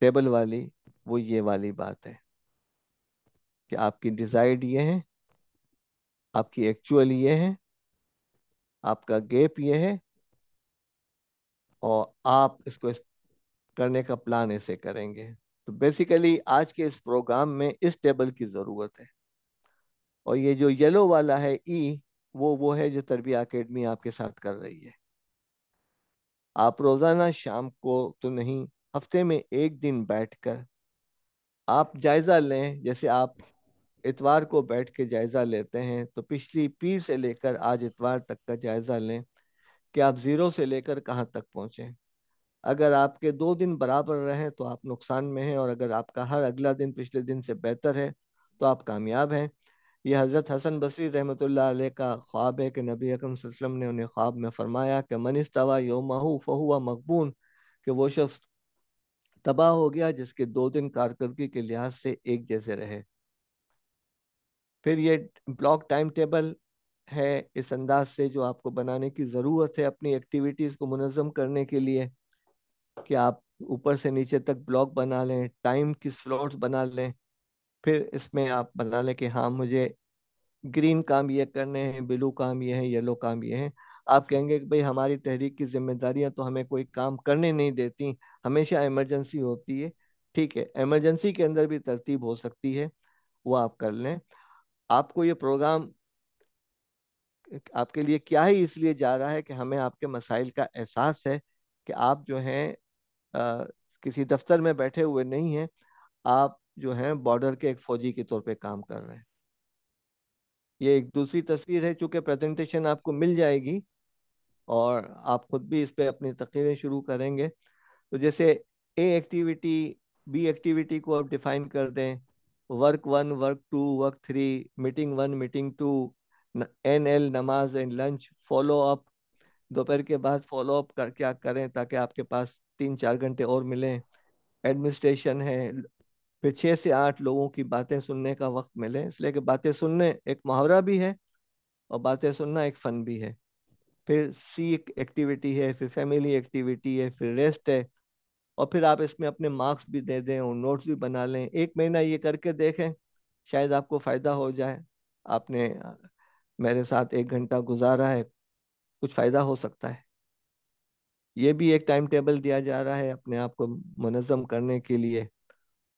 table वाली वो ये वाली बात है कि आपकी डिजायर्ड ये है आपकी एक्चुअल ये है आपका गैप ये है और आप इसको इस करने का प्लान ऐसे करेंगे तो बेसिकली आज के इस प्रोग्राम में इस टेबल की ज़रूरत है और ये जो येलो वाला है ई e, वो वो है जो तरबिया अकेडमी आपके साथ कर रही है आप रोज़ाना शाम को तो नहीं हफ्ते में एक दिन बैठकर आप जायजा लें जैसे आप इतवार को बैठ के जायजा लेते हैं तो पिछली पीर से लेकर आज इतवार तक का जायजा लें कि आप जीरो से लेकर कहाँ तक पहुँचे अगर आपके दो दिन बराबर रहें तो आप नुकसान में हैं और अगर आपका हर अगला दिन पिछले दिन से बेहतर है तो आप कामयाब हैं यह हज़रत हसन बसरी रहमत ला का ख्वाब है कि नबी अकरम वसल्लम ने उन्हें ख्वाब में फरमाया कि मनिस्तवा यो योमहू फ़हुआ मकबून कि वो शख्स तबाह हो गया जिसके दो दिन कारकर्दगी के लिहाज से एक जैसे रहे फिर ये ब्लॉक टाइम टेबल है इस अंदाज से जो आपको बनाने की ज़रूरत है अपनी एक्टिविटीज़ को मुनज़म करने के लिए कि आप ऊपर से नीचे तक ब्लॉक बना लें टाइम की स्लॉट्स बना लें फिर इसमें आप बना लें कि हाँ मुझे ग्रीन काम ये करने हैं ब्लू काम ये हैं येलो काम ये हैं आप कहेंगे कि भाई हमारी तहरीक की जिम्मेदारियां तो हमें कोई काम करने नहीं देती हमेशा इमरजेंसी होती है ठीक है इमरजेंसी के अंदर भी तरतीब हो सकती है वो आप कर लें आपको ये प्रोग्राम आपके लिए क्या ही इसलिए जा रहा है कि हमें आपके मसाइल का एहसास है कि आप जो हैं किसी दफ्तर में बैठे हुए नहीं हैं आप जो हैं बॉर्डर के एक फौजी के तौर पे काम कर रहे हैं ये एक दूसरी तस्वीर है चूँकि प्रेजेंटेशन आपको मिल जाएगी और आप खुद भी इस पर अपनी तकरीरें शुरू करेंगे तो जैसे ए एक्टिविटी बी एक्टिविटी को आप डिफाइन कर दें work one work two work three meeting one meeting two N L नमाज एंड लंच फॉलो अप दोपहर के बाद फॉलो अप कर क्या करें ताकि आपके पास तीन चार घंटे और मिलें एडमिनिस्ट्रेशन है फिर छः से आठ लोगों की बातें सुनने का वक्त मिले इसलिए कि बातें सुनने एक मुहावरा भी है और बातें सुनना एक फ़न भी है फिर सीख एक्टिविटी है फिर फैमिली एक्टिविटी है फिर रेस्ट है और फिर आप इसमें अपने मार्क्स भी दे दें और नोट्स भी बना लें एक महीना ये करके देखें शायद आपको फ़ायदा हो जाए आपने मेरे साथ एक घंटा गुजारा है कुछ फ़ायदा हो सकता है ये भी एक टाइम टेबल दिया जा रहा है अपने आप को मनज़म करने के लिए